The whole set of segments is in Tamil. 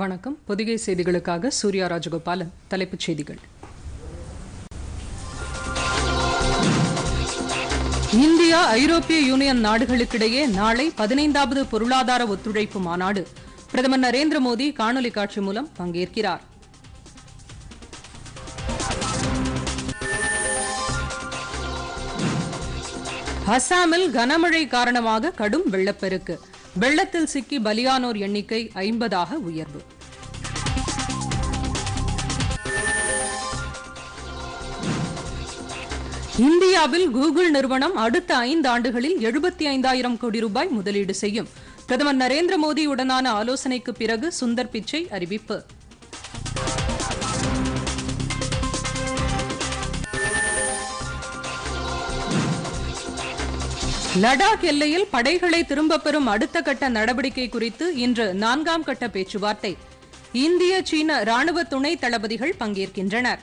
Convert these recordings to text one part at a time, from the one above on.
வணக்கம் பொதிகை செய்திகளுக்காக சூர்யா ராஜகோபாலன் தலைப்புச் செய்திகள் இந்தியா ஐரோப்பிய யூனியன் நாடுகளுக்கிடையே நாளை பதினைந்தாவது பொருளாதார ஒத்துழைப்பு மாநாடு பிரதமர் நரேந்திர மோடி காணொலி காட்சி மூலம் பங்கேற்கிறார் அசாமில் கனமழை காரணமாக கடும் வெள்ளப்பெருக்கு வெள்ளத்தில் சிக்கி பலியானோர் எண்ணிக்கை ஐம்பதாக உயர்வு இந்தியாவில் கூகுள் நிறுவனம் அடுத்த ஐந்து ஆண்டுகளில் எழுபத்தி ஐந்தாயிரம் கோடி ரூபாய் முதலீடு செய்யும் பிரதமர் நரேந்திர மோடியுடனான ஆலோசனைக்கு பிறகு சுந்தர் பிச்சை அறிவிப்பு லடாக் எல்லையில் படைகளை திரும்பப் பெறும் அடுத்த கட்ட நடவடிக்கை குறித்து இன்று நான்காம் கட்ட பேச்சுவார்த்தை இந்திய சீன ராணுவ துணை தளபதிகள் பங்கேற்கின்றனர்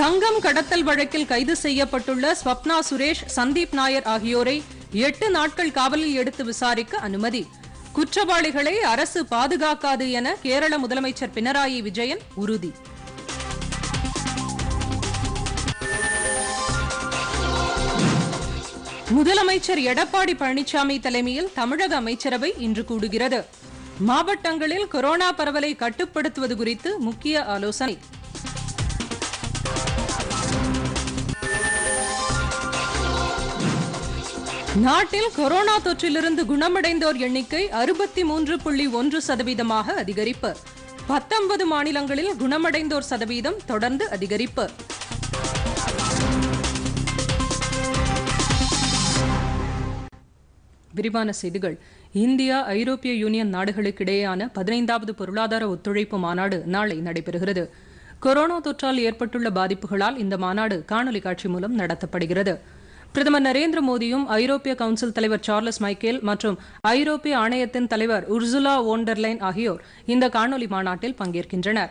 தங்கம் கடத்தல் வழக்கில் கைது செய்யப்பட்டுள்ள ஸ்வப்னா சுரேஷ் சந்தீப் நாயர் ஆகியோரை எட்டு நாட்கள் காவலில் எடுத்து விசாரிக்க அனுமதி குற்றவாளிகளை அரசு பாதுகாக்காது என கேரள முதலமைச்சர் பினராயி விஜயன் உறுதி முதலமைச்சர் எடப்பாடி பழனிசாமி தலைமையில் தமிழக அமைச்சரவை இன்று கூடுகிறது மாவட்டங்களில் கொரோனா பரவலை கட்டுப்படுத்துவது குறித்து முக்கிய ஆலோசனை நாட்டில் கொரோனா தொற்றிலிருந்து குணமடைந்தோர் எண்ணிக்கை அறுபத்தி மூன்று புள்ளி ஒன்று சதவீதமாக அதிகரிப்பு பத்தொன்பது மாநிலங்களில் குணமடைந்தோர் சதவீதம் தொடர்ந்து அதிகரிப்பு விரிவான செய்திகள் இந்தியா ஐரோப்பிய யூனியன் இடையேயான பதினைந்தாவது பொருளாதார ஒத்துழைப்பு மாநாடு நாளை நடைபெறுகிறது கொரோனா தொற்றால் ஏற்பட்டுள்ள பாதிப்புகளால் இந்த மாநாடு காணொலி காட்சி மூலம் நடத்தப்படுகிறது பிரதமர் நரேந்திர மோடியும் ஐரோப்பிய கவுன்சில் தலைவர் சார்லஸ் மைக்கேல் மற்றும் ஐரோப்பிய ஆணையத்தின் தலைவர் உர்சுலா ஓண்டர்லைன் ஆகியோர் இந்த காணொலி மாநாட்டில் பங்கேற்கின்றனா்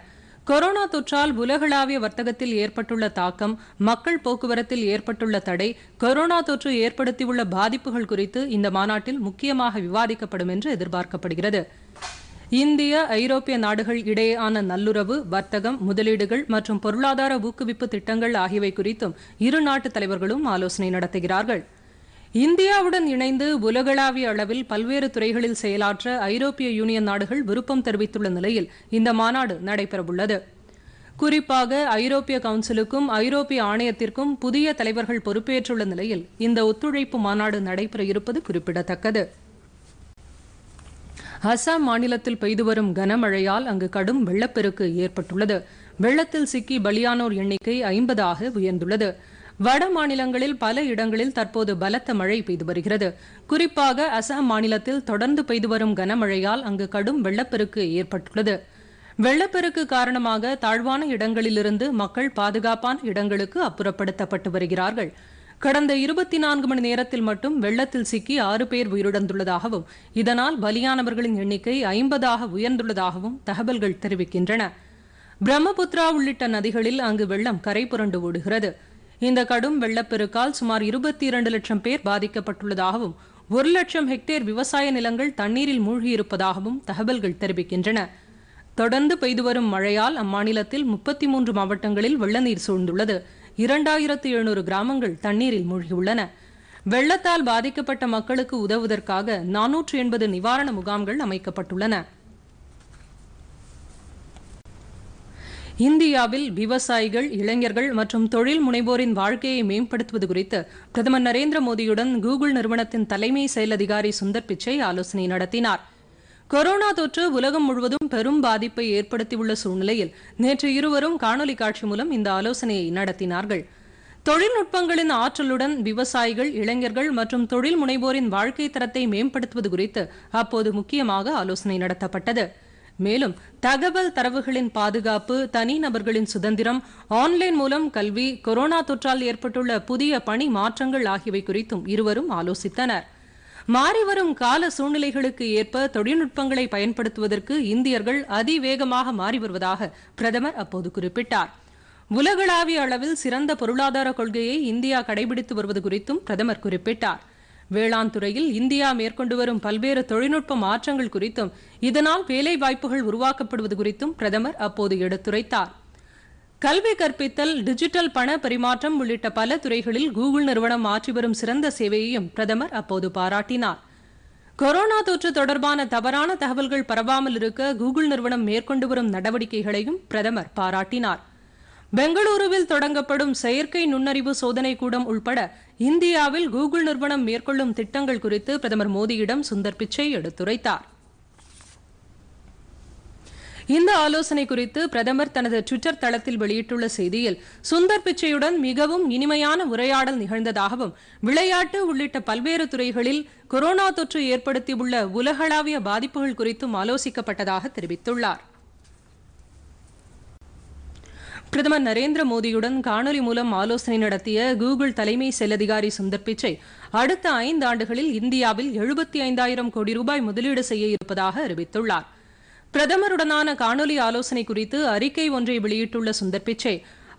கொரோனா தொற்றால் உலகளாவிய வர்த்தகத்தில் ஏற்பட்டுள்ள தாக்கம் மக்கள் போக்குவரத்தில் ஏற்பட்டுள்ள தடை கொரோனா தொற்று ஏற்படுத்தியுள்ள பாதிப்புகள் குறித்து இந்த மாநாட்டில் முக்கியமாக விவாதிக்கப்படும் என்று எதிர்பார்க்கப்படுகிறது இந்திய ஐரோப்பிய நாடுகள் இடையேயான நல்லுறவு வர்த்தகம் முதலீடுகள் மற்றும் பொருளாதார ஊக்குவிப்பு திட்டங்கள் ஆகியவை குறித்தும் இரு நாட்டு தலைவர்களும் ஆலோசனை நடத்துகிறார்கள் இந்தியாவுடன் இணைந்து உலகளாவிய அளவில் பல்வேறு துறைகளில் செயலாற்ற ஐரோப்பிய யூனியன் நாடுகள் விருப்பம் தெரிவித்துள்ள நிலையில் இந்த மாநாடு நடைபெறவுள்ளது குறிப்பாக ஐரோப்பிய கவுன்சிலுக்கும் ஐரோப்பிய ஆணையத்திற்கும் புதிய தலைவர்கள் பொறுப்பேற்றுள்ள நிலையில் இந்த ஒத்துழைப்பு மாநாடு நடைபெற இருப்பது குறிப்பிடத்தக்கது அசாம் மாநிலத்தில் பெய்து வரும் கனமழையால் அங்கு கடும் வெள்ளப்பெருக்கு ஏற்பட்டுள்ளது வெள்ளத்தில் சிக்கி பலியானோர் எண்ணிக்கை ஐம்பதாக உயர்ந்துள்ளது வட மாநிலங்களில் பல இடங்களில் தற்போது பலத்த மழை பெய்து வருகிறது குறிப்பாக அசாம் மாநிலத்தில் தொடர்ந்து பெய்து வரும் கனமழையால் அங்கு கடும் வெள்ளப்பெருக்கு ஏற்பட்டுள்ளது வெள்ளப்பெருக்கு காரணமாக தாழ்வான இடங்களிலிருந்து மக்கள் பாதுகாப்பான இடங்களுக்கு அப்புறப்படுத்தப்பட்டு வருகிறார்கள் கடந்த இருபத்தி நான்கு மணி நேரத்தில் மட்டும் வெள்ளத்தில் சிக்கி ஆறு பேர் உயிரிழந்துள்ளதாகவும் இதனால் பலியானவர்களின் எண்ணிக்கை ஐம்பதாக உயர்ந்துள்ளதாகவும் தகவல்கள் தெரிவிக்கின்றன பிரம்மபுத்ரா உள்ளிட்ட நதிகளில் அங்கு வெள்ளம் கரை புரண்டு ஓடுகிறது இந்த கடும் வெள்ளப்பெருக்கால் சுமார் இருபத்தி இரண்டு லட்சம் பேர் பாதிக்கப்பட்டுள்ளதாகவும் ஒரு லட்சம் ஹெக்டேர் விவசாய நிலங்கள் தண்ணீரில் மூழ்கியிருப்பதாகவும் தகவல்கள் தெரிவிக்கின்றன தொடர்ந்து பெய்து வரும் மழையால் அம்மாநிலத்தில் முப்பத்தி மூன்று மாவட்டங்களில் வெள்ளநீர் சூழ்ந்துள்ளது இரண்டாயிரத்து எழுநூறு கிராமங்கள் தண்ணீரில் மூழ்கியுள்ளன வெள்ளத்தால் பாதிக்கப்பட்ட மக்களுக்கு உதவுவதற்காக நானூற்று எண்பது நிவாரண முகாம்கள் அமைக்கப்பட்டுள்ளன இந்தியாவில் விவசாயிகள் இளைஞர்கள் மற்றும் தொழில் முனைவோரின் வாழ்க்கையை மேம்படுத்துவது குறித்து பிரதமர் நரேந்திர மோடியுடன் கூகுள் நிறுவனத்தின் தலைமை செயல் அதிகாரி சுந்தர் பிச்சை ஆலோசனை நடத்தினார் கொரோனா தொற்று உலகம் முழுவதும் பெரும் பாதிப்பை ஏற்படுத்தியுள்ள சூழ்நிலையில் நேற்று இருவரும் காணொலி காட்சி மூலம் இந்த ஆலோசனையை நடத்தினார்கள் தொழில்நுட்பங்களின் ஆற்றலுடன் விவசாயிகள் இளைஞர்கள் மற்றும் தொழில் முனைவோரின் வாழ்க்கை தரத்தை மேம்படுத்துவது குறித்து அப்போது முக்கியமாக ஆலோசனை நடத்தப்பட்டது மேலும் தகவல் தரவுகளின் பாதுகாப்பு தனிநபர்களின் சுதந்திரம் ஆன்லைன் மூலம் கல்வி கொரோனா தொற்றால் ஏற்பட்டுள்ள புதிய பணி மாற்றங்கள் ஆகியவை குறித்தும் இருவரும் ஆலோசித்தனர் மாறிவரும் கால சூழ்நிலைகளுக்கு ஏற்ப தொழில்நுட்பங்களை பயன்படுத்துவதற்கு இந்தியர்கள் அதிவேகமாக மாறி வருவதாக பிரதமர் அப்போது குறிப்பிட்டார் உலகளாவிய அளவில் சிறந்த பொருளாதார கொள்கையை இந்தியா கடைபிடித்து வருவது குறித்தும் பிரதமர் குறிப்பிட்டாா் வேளாண் துறையில் இந்தியா மேற்கொண்டு வரும் பல்வேறு தொழில்நுட்ப மாற்றங்கள் குறித்தும் இதனால் வேலை வாய்ப்புகள் உருவாக்கப்படுவது குறித்தும் பிரதமர் அப்போது எடுத்துரைத்தார் கல்வி கற்பித்தல் டிஜிட்டல் பண பரிமாற்றம் உள்ளிட்ட பல துறைகளில் கூகுள் நிறுவனம் ஆற்றி வரும் சிறந்த சேவையையும் பிரதமர் அப்போது பாராட்டினார் கொரோனா தொற்று தொடர்பான தவறான தகவல்கள் பரவாமல் இருக்க கூகுள் நிறுவனம் மேற்கொண்டு வரும் நடவடிக்கைகளையும் பிரதமர் பாராட்டினாா் பெங்களூருவில் தொடங்கப்படும் செயற்கை நுண்ணறிவு சோதனை கூடம் உள்பட இந்தியாவில் கூகுள் நிறுவனம் மேற்கொள்ளும் திட்டங்கள் குறித்து பிரதமர் மோடியிடம் சுந்தர் பிச்சை எடுத்துரைத்தார் இந்த ஆலோசனை குறித்து பிரதமர் தனது டுவிட்டர் தளத்தில் வெளியிட்டுள்ள செய்தியில் சுந்தர் பிச்சையுடன் மிகவும் இனிமையான உரையாடல் நிகழ்ந்ததாகவும் விளையாட்டு உள்ளிட்ட பல்வேறு துறைகளில் கொரோனா தொற்று ஏற்படுத்தியுள்ள உலகளாவிய பாதிப்புகள் குறித்தும் ஆலோசிக்கப்பட்டதாக தெரிவித்துள்ளாா் பிரதமர் நரேந்திர மோடியுடன் காணொலி மூலம் ஆலோசனை நடத்திய கூகுள் தலைமை செயல் அதிகாரி சுந்தர் பிச்சை அடுத்த ஐந்து ஆண்டுகளில் இந்தியாவில் எழுபத்தி ஐந்தாயிரம் கோடி ரூபாய் முதலீடு செய்ய இருப்பதாக அறிவித்துள்ளார் பிரதமருடனான காணொலி ஆலோசனை குறித்து அறிக்கை ஒன்றை வெளியிட்டுள்ள சுந்தர் பிச்சை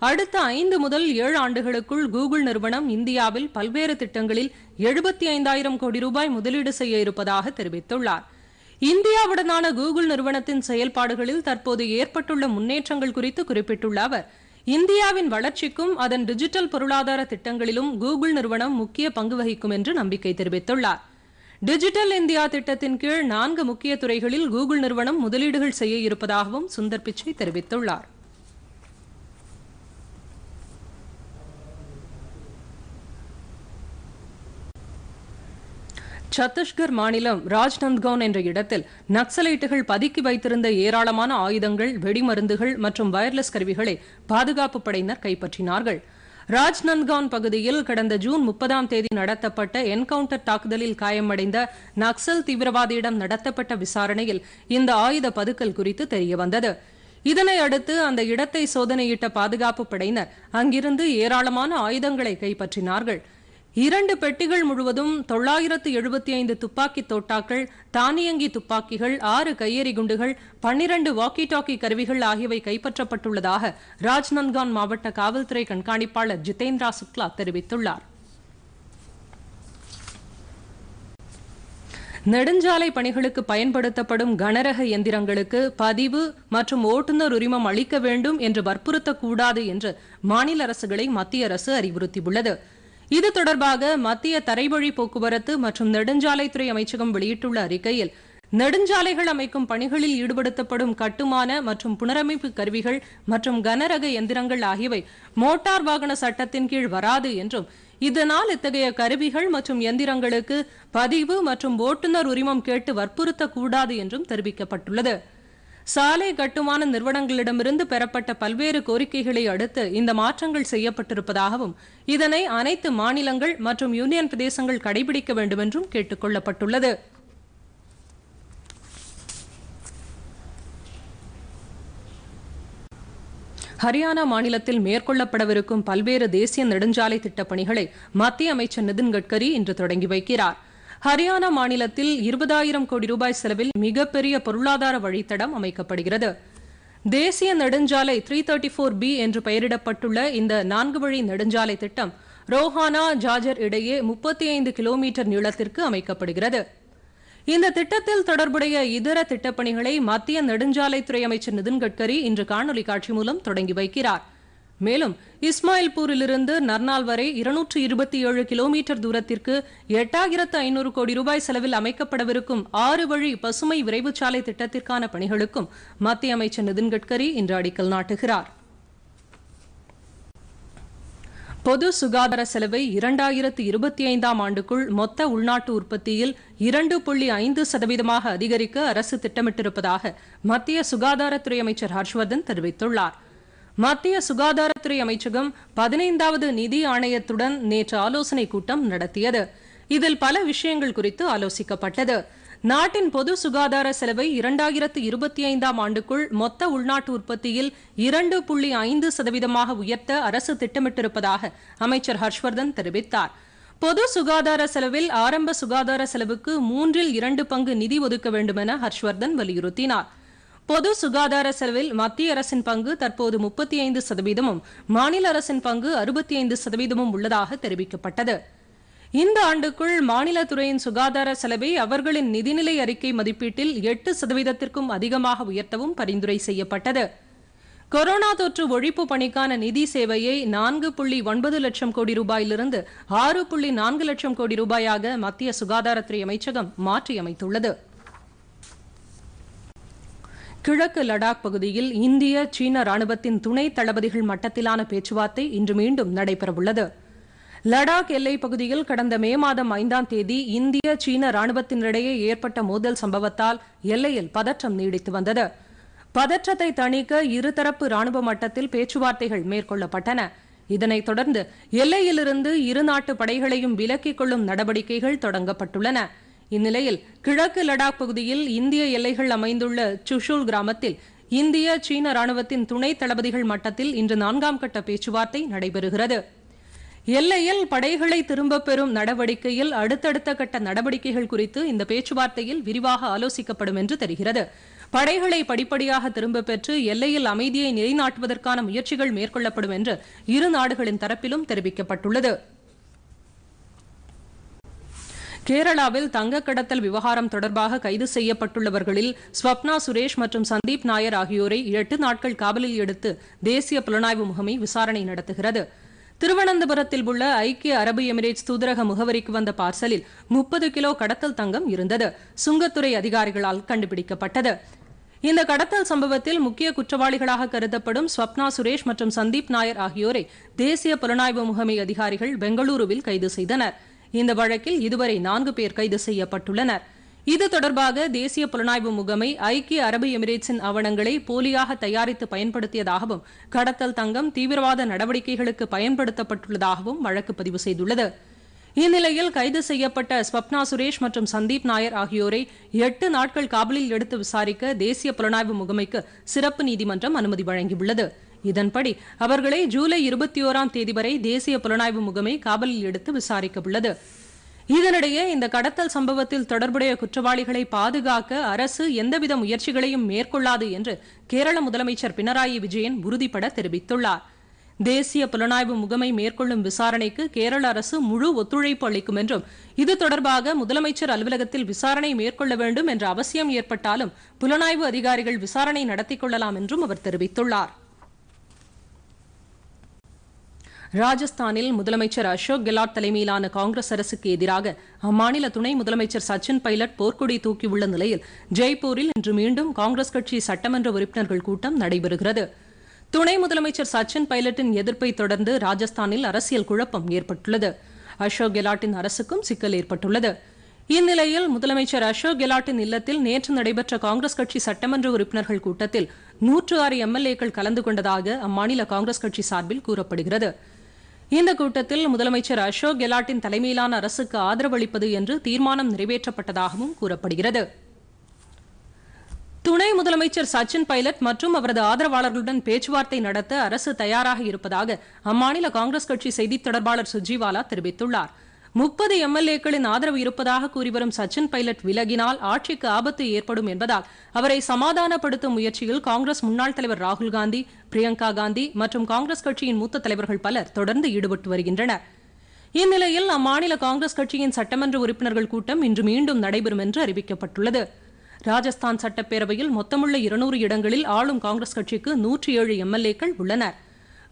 அடுத்த ஐந்து முதல் ஏழு ஆண்டுகளுக்குள் கூகுள் நிறுவனம் இந்தியாவில் பல்வேறு திட்டங்களில் எழுபத்தி ஐந்தாயிரம் கோடி ரூபாய் முதலீடு செய்ய இருப்பதாக தெரிவித்துள்ளாா் இந்தியாவுடனான கூகுள் நிறுவனத்தின் செயல்பாடுகளில் தற்போது ஏற்பட்டுள்ள முன்னேற்றங்கள் குறித்து குறிப்பிட்டுள்ள அவர் இந்தியாவின் வளர்ச்சிக்கும் அதன் டிஜிட்டல் பொருளாதார திட்டங்களிலும் கூகுள் நிறுவனம் முக்கிய பங்கு வகிக்கும் என்று நம்பிக்கை தெரிவித்துள்ளார் டிஜிட்டல் இந்தியா திட்டத்தின் கீழ் நான்கு முக்கிய துறைகளில் கூகுள் நிறுவனம் முதலீடுகள் செய்ய இருப்பதாகவும் சுந்தர் பிச்சை தெரிவித்துள்ளாா் சத்தீஸ்கர் மாநிலம் ராஜ்நந்த்கவுன் என்ற இடத்தில் நக்சலைட்டுகள் பதுக்கி வைத்திருந்த ஏராளமான ஆயுதங்கள் வெடிமருந்துகள் மற்றும் வயர்லெஸ் கருவிகளை பாதுகாப்பு படையினர் கைப்பற்றினார்கள் ராஜ்நந்த்கான் பகுதியில் கடந்த ஜூன் முப்பதாம் தேதி நடத்தப்பட்ட என்கவுண்டர் தாக்குதலில் காயமடைந்த நக்சல் தீவிரவாதியிடம் நடத்தப்பட்ட விசாரணையில் இந்த ஆயுத பதுக்கல் குறித்து தெரியவந்தது இதனை அடுத்து அந்த இடத்தை சோதனையிட்ட பாதுகாப்பு படையினர் அங்கிருந்து ஏராளமான ஆயுதங்களை கைப்பற்றினார்கள் இரண்டு பெட்டிகள் முழுவதும் தொள்ளாயிரத்து எழுபத்தி ஐந்து துப்பாக்கி தோட்டாக்கள் தானியங்கி துப்பாக்கிகள் ஆறு கையெறி குண்டுகள் பன்னிரண்டு வாக்கி டாக்கி கருவிகள் ஆகியவை கைப்பற்றப்பட்டுள்ளதாக ராஜ்நந்த்கான் மாவட்ட காவல்துறை கண்காணிப்பாளர் ஜிதேந்திரா சுக்லா தெரிவித்துள்ளார் நெடுஞ்சாலை பணிகளுக்கு பயன்படுத்தப்படும் கனரக எந்திரங்களுக்கு பதிவு மற்றும் ஓட்டுநர் உரிமம் அளிக்க வேண்டும் என்று வற்புறுத்தக்கூடாது என்று மாநில அரசுகளை மத்திய அரசு அறிவுறுத்தியுள்ளது இது தொடர்பாக மத்திய தரைவழி போக்குவரத்து மற்றும் நெடுஞ்சாலைத்துறை அமைச்சகம் வெளியிட்டுள்ள அறிக்கையில் நெடுஞ்சாலைகள் அமைக்கும் பணிகளில் ஈடுபடுத்தப்படும் கட்டுமான மற்றும் புனரமைப்பு கருவிகள் மற்றும் கனரக எந்திரங்கள் ஆகியவை மோட்டார் வாகன சட்டத்தின் கீழ் வராது என்றும் இதனால் இத்தகைய கருவிகள் மற்றும் எந்திரங்களுக்கு பதிவு மற்றும் ஓட்டுநர் உரிமம் கேட்டு வற்புறுத்தக்கூடாது என்றும் தெரிவிக்கப்பட்டுள்ளது சாலை கட்டுமான நிறுவனங்களிடமிருந்து பெறப்பட்ட பல்வேறு கோரிக்கைகளை அடுத்து இந்த மாற்றங்கள் செய்யப்பட்டிருப்பதாகவும் இதனை அனைத்து மாநிலங்கள் மற்றும் யூனியன் பிரதேசங்கள் கடைபிடிக்க வேண்டும் என்றும் கேட்டுக் கொள்ளப்பட்டுள்ளது ஹரியானா மாநிலத்தில் மேற்கொள்ளப்படவிருக்கும் பல்வேறு தேசிய நெடுஞ்சாலை திட்டப் பணிகளை மத்திய அமைச்சர் நிதின் கட்கரி இன்று தொடங்கி வைக்கிறாா் ஹரியானா மாநிலத்தில் இருபதாயிரம் கோடி ரூபாய் செலவில் மிகப்பெரிய பொருளாதார வழித்தடம் அமைக்கப்படுகிறது தேசிய நெடுஞ்சாலை த்ரீ தேர்ட்டி ஃபோர் பி என்று பெயரிடப்பட்டுள்ள இந்த நான்கு வழி நெடுஞ்சாலை திட்டம் ரோஹானா ஜாஜர் இடையே முப்பத்தி ஐந்து கிலோமீட்டர் நீளத்திற்கு அமைக்கப்படுகிறது இந்த திட்டத்தில் தொடர்புடைய இதர திட்டப்பணிகளை மத்திய நெடுஞ்சாலைத்துறை அமைச்சர் நிதின் கட்கரி இன்று காணொலி காட்சி மூலம் தொடங்கி வைக்கிறாா் மேலும் இஸ்மாயில்பூரிலிருந்து நர்னால் வரை இருநூற்று இருபத்தி ஏழு கிலோமீட்டர் தூரத்திற்கு எட்டாயிரத்து ஐநூறு கோடி ரூபாய் செலவில் அமைக்கப்படவிருக்கும் ஆறு வழி பசுமை விரைவுச்சாலை திட்டத்திற்கான பணிகளுக்கும் மத்திய அமைச்சர் நிதின் கட்கரி இன்று அடிக்கல் நாட்டுகிறார் பொது சுகாதார செலவை இரண்டாயிரத்து இருபத்தி ஐந்தாம் ஆண்டுக்குள் மொத்த உள்நாட்டு உற்பத்தியில் இரண்டு புள்ளி ஐந்து சதவீதமாக அதிகரிக்க அரசு திட்டமிட்டிருப்பதாக மத்திய சுகாதாரத்துறை அமைச்சர் ஹர்ஷ்வர்தன் தெரிவித்துள்ளாா் மத்திய சுகாதாரத்துறை அமைச்சகம் பதினைந்தாவது நிதி ஆணையத்துடன் நேற்று ஆலோசனை கூட்டம் நடத்தியது இதில் பல விஷயங்கள் குறித்து ஆலோசிக்கப்பட்டது நாட்டின் பொது சுகாதார செலவை இரண்டாயிரத்து இருபத்தி ஐந்தாம் ஆண்டுக்குள் மொத்த உள்நாட்டு உற்பத்தியில் இரண்டு புள்ளி ஐந்து சதவீதமாக உயர்த்த அரசு திட்டமிட்டிருப்பதாக அமைச்சர் ஹர்ஷ்வர்தன் தெரிவித்தார் பொது சுகாதார செலவில் ஆரம்ப சுகாதார செலவுக்கு மூன்றில் இரண்டு பங்கு நிதி ஒதுக்க வேண்டுமென ஹர்ஷ்வர்தன் வலியுறுத்தினாா் பொது சுகாதார செலவில் மத்திய அரசின் பங்கு தற்போது முப்பத்தி ஐந்து சதவீதமும் மாநில அரசின் பங்கு அறுபத்தி ஐந்து சதவீதமும் உள்ளதாக தெரிவிக்கப்பட்டது இந்த ஆண்டுக்குள் மாநில துறையின் சுகாதார செலவை அவர்களின் நிதிநிலை அறிக்கை மதிப்பீட்டில் எட்டு சதவீதத்திற்கும் அதிகமாக உயர்த்தவும் பரிந்துரை செய்யப்பட்டது கொரோனா தொற்று ஒழிப்பு பணிக்கான நிதி சேவையை நான்கு புள்ளி ஒன்பது லட்சம் கோடி ரூபாயிலிருந்து ஆறு புள்ளி நான்கு லட்சம் கோடி ரூபாயாக மத்திய சுகாதாரத்துறை அமைச்சகம் மாற்றியமைத்துள்ளது கிழக்கு லடாக் பகுதியில் இந்திய சீன ராணுவத்தின் துணை தளபதிகள் மட்டத்திலான பேச்சுவார்த்தை இன்று மீண்டும் நடைபெறவுள்ளது லடாக் எல்லைப் பகுதியில் கடந்த மே மாதம் ஐந்தாம் தேதி இந்திய சீன ராணுவத்தினிடையே ஏற்பட்ட மோதல் சம்பவத்தால் எல்லையில் பதற்றம் நீடித்து வந்தது பதற்றத்தை தணிக்க இருதரப்பு ராணுவ மட்டத்தில் பேச்சுவார்த்தைகள் மேற்கொள்ளப்பட்டன இதனைத் தொடர்ந்து எல்லையிலிருந்து இரு நாட்டு படைகளையும் விலக்கிக் கொள்ளும் நடவடிக்கைகள் தொடங்கப்பட்டுள்ளன இந்நிலையில் கிழக்கு லடாக் பகுதியில் இந்திய எல்லைகள் அமைந்துள்ள சுஷூல் கிராமத்தில் இந்திய சீன ராணுவத்தின் துணை தளபதிகள் மட்டத்தில் இன்று நான்காம் கட்ட பேச்சுவார்த்தை நடைபெறுகிறது எல்லையில் படைகளை திரும்பப் பெறும் நடவடிக்கையில் அடுத்தடுத்த கட்ட நடவடிக்கைகள் குறித்து இந்த பேச்சுவார்த்தையில் விரிவாக ஆலோசிக்கப்படும் என்று தெரிகிறது படைகளை படிப்படியாக திரும்பப் பெற்று எல்லையில் அமைதியை நிலைநாட்டுவதற்கான முயற்சிகள் மேற்கொள்ளப்படும் என்று இரு நாடுகளின் தரப்பிலும் தெரிவிக்கப்பட்டுள்ளது கேரளாவில் தங்க கடத்தல் விவகாரம் தொடர்பாக கைது செய்யப்பட்டுள்ளவர்களில் ஸ்வப்னா சுரேஷ் மற்றும் சந்தீப் நாயர் ஆகியோரை எட்டு நாட்கள் காவலில் எடுத்து தேசிய புலனாய்வு முகமை விசாரணை நடத்துகிறது திருவனந்தபுரத்தில் உள்ள ஐக்கிய அரபு எமிரேட்ஸ் தூதரக முகவரிக்கு வந்த பார்சலில் முப்பது கிலோ கடத்தல் தங்கம் இருந்தது சுங்கத்துறை அதிகாரிகளால் கண்டுபிடிக்கப்பட்டது இந்த கடத்தல் சம்பவத்தில் முக்கிய குற்றவாளிகளாக கருதப்படும் ஸ்வப்னா சுரேஷ் மற்றும் சந்தீப் நாயர் ஆகியோரை தேசிய புலனாய்வு முகமை அதிகாரிகள் பெங்களூருவில் கைது செய்தனா் இந்த வழக்கில் இதுவரை நான்கு பேர் கைது செய்யப்பட்டுள்ளனர் இது தொடர்பாக தேசிய புலனாய்வு முகமை ஐக்கிய அரபு எமிரேட்ஸின் ஆவணங்களை போலியாக தயாரித்து பயன்படுத்தியதாகவும் கடத்தல் தங்கம் தீவிரவாத நடவடிக்கைகளுக்கு பயன்படுத்தப்பட்டுள்ளதாகவும் வழக்கு பதிவு செய்துள்ளது இந்நிலையில் கைது செய்யப்பட்ட ஸ்வப்னா சுரேஷ் மற்றும் சந்தீப் நாயர் ஆகியோரை எட்டு நாட்கள் காபலில் எடுத்து விசாரிக்க தேசிய புலனாய்வு முகமைக்கு சிறப்பு நீதிமன்றம் அனுமதி வழங்கியுள்ளது இதன்படி அவர்களை ஜூலை இருபத்தி ஓராம் தேதி வரை தேசிய புலனாய்வு முகமை காவலில் எடுத்து விசாரிக்க உள்ளது இதனிடையே இந்த கடத்தல் சம்பவத்தில் தொடர்புடைய குற்றவாளிகளை பாதுகாக்க அரசு எந்தவித முயற்சிகளையும் மேற்கொள்ளாது என்று கேரள முதலமைச்சர் பினராயி விஜயன் உறுதிபட தெரிவித்துள்ளார் தேசிய புலனாய்வு முகமை மேற்கொள்ளும் விசாரணைக்கு கேரள அரசு முழு ஒத்துழைப்பு அளிக்கும் என்றும் இது தொடர்பாக முதலமைச்சர் அலுவலகத்தில் விசாரணை மேற்கொள்ள வேண்டும் என்ற அவசியம் ஏற்பட்டாலும் புலனாய்வு அதிகாரிகள் விசாரணை நடத்தி கொள்ளலாம் என்றும் அவர் தெரிவித்துள்ளாா் ராஜஸ்தானில் முதலமைச்சர் அசோக் கெலாட் தலைமையிலான காங்கிரஸ் அரசுக்கு எதிராக அம்மாநில துணை முதலமைச்சர் சச்சின் பைலட் போர்க்கொடி தூக்கியுள்ள நிலையில் ஜெய்ப்பூரில் இன்று மீண்டும் காங்கிரஸ் கட்சி சட்டமன்ற உறுப்பினர்கள் கூட்டம் நடைபெறுகிறது துணை முதலமைச்சர் சச்சின் பைலட்டின் எதிர்ப்பை தொடர்ந்து ராஜஸ்தானில் அரசியல் குழப்பம் ஏற்பட்டுள்ளது அசோக் கெலாட்டின் அரசுக்கும் சிக்கல் ஏற்பட்டுள்ளது இந்நிலையில் முதலமைச்சர் அசோக் கெலாட்டின் இல்லத்தில் நேற்று நடைபெற்ற காங்கிரஸ் கட்சி சட்டமன்ற உறுப்பினர்கள் கூட்டத்தில் நூற்று ஆறு எம்எல்ஏக்கள் கலந்து கொண்டதாக அம்மாநில காங்கிரஸ் கட்சி சார்பில் கூறப்படுகிறது இந்த கூட்டத்தில் முதலமைச்சர் அசோக் கெலாட்டின் தலைமையிலான அரசுக்கு ஆதரவளிப்பது என்று தீர்மானம் நிறைவேற்றப்பட்டதாகவும் கூறப்படுகிறது துணை முதலமைச்சர் சச்சின் பைலட் மற்றும் அவரது ஆதரவாளர்களுடன் பேச்சுவார்த்தை நடத்த அரசு தயாராக இருப்பதாக அம்மாநில காங்கிரஸ் கட்சி செய்தி தொடர்பாளர் சுஜிவாலா தெரிவித்துள்ளாா் முப்பது எம்எல்ஏக்களின் ஆதரவு இருப்பதாக கூறிவரும் சச்சின் பைலட் விலகினால் ஆட்சிக்கு ஆபத்து ஏற்படும் என்பதால் அவரை சமாதானப்படுத்தும் முயற்சியில் காங்கிரஸ் முன்னாள் தலைவர் ராகுல் காந்தி பிரியங்கா காந்தி மற்றும் காங்கிரஸ் கட்சியின் மூத்த தலைவர்கள் பலர் தொடர்ந்து ஈடுபட்டு வருகின்றனர் இந்நிலையில் அம்மாநில காங்கிரஸ் கட்சியின் சட்டமன்ற உறுப்பினர்கள் கூட்டம் இன்று மீண்டும் நடைபெறும் என்று அறிவிக்கப்பட்டுள்ளது ராஜஸ்தான் சட்டப்பேரவையில் மொத்தமுள்ள இருநூறு இடங்களில் ஆளும் காங்கிரஸ் கட்சிக்கு நூற்றி ஏழு எம்எல்ஏக்கள் உள்ளனா்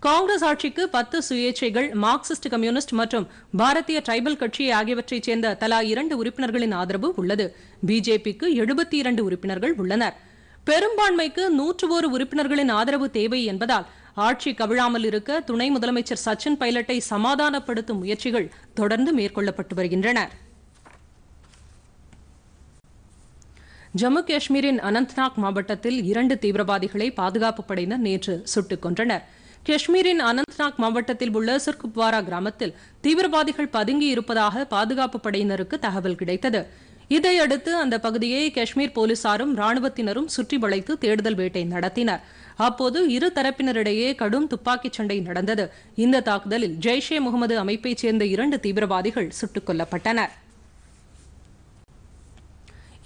காங்கிரஸ் ஆட்சிக்கு பத்து சுயேட்சைகள் மார்க்சிஸ்ட் கம்யூனிஸ்ட் மற்றும் பாரதிய டிரைபல் கட்சி ஆகியவற்றைச் சேர்ந்த தலா இரண்டு உறுப்பினர்களின் ஆதரவு உள்ளது பிஜேபிக்கு எழுபத்தி இரண்டு உறுப்பினர்கள் உள்ளனர் பெரும்பான்மைக்கு நூற்று ஒரு உறுப்பினர்களின் ஆதரவு தேவை என்பதால் ஆட்சி கவிழாமல் இருக்க துணை முதலமைச்சர் சச்சின் பைலட்டை சமாதானப்படுத்தும் முயற்சிகள் தொடர்ந்து மேற்கொள்ளப்பட்டு வருகின்றன ஜம்மு காஷ்மீரின் அனந்த்நாக் மாவட்டத்தில் இரண்டு தீவிரவாதிகளை பாதுகாப்பு படையினர் நேற்று சுட்டுக் கொன்றனர் காஷ்மீரின் அனந்த்நாக் மாவட்டத்தில் உள்ள சிர்குப்வாரா கிராமத்தில் தீவிரவாதிகள் பதுங்கி இருப்பதாக பாதுகாப்பு படையினருக்கு தகவல் கிடைத்தது இதையடுத்து அந்த பகுதியை காஷ்மீர் போலீசாரும் ராணுவத்தினரும் சுற்றி வளைத்து தேடுதல் வேட்டை நடத்தினர் அப்போது இரு தரப்பினரிடையே கடும் துப்பாக்கிச் சண்டை நடந்தது இந்த தாக்குதலில் ஜெய்ஷே முகமது அமைப்பைச் சேர்ந்த இரண்டு தீவிரவாதிகள் சுட்டுக் கொல்லப்பட்டனா்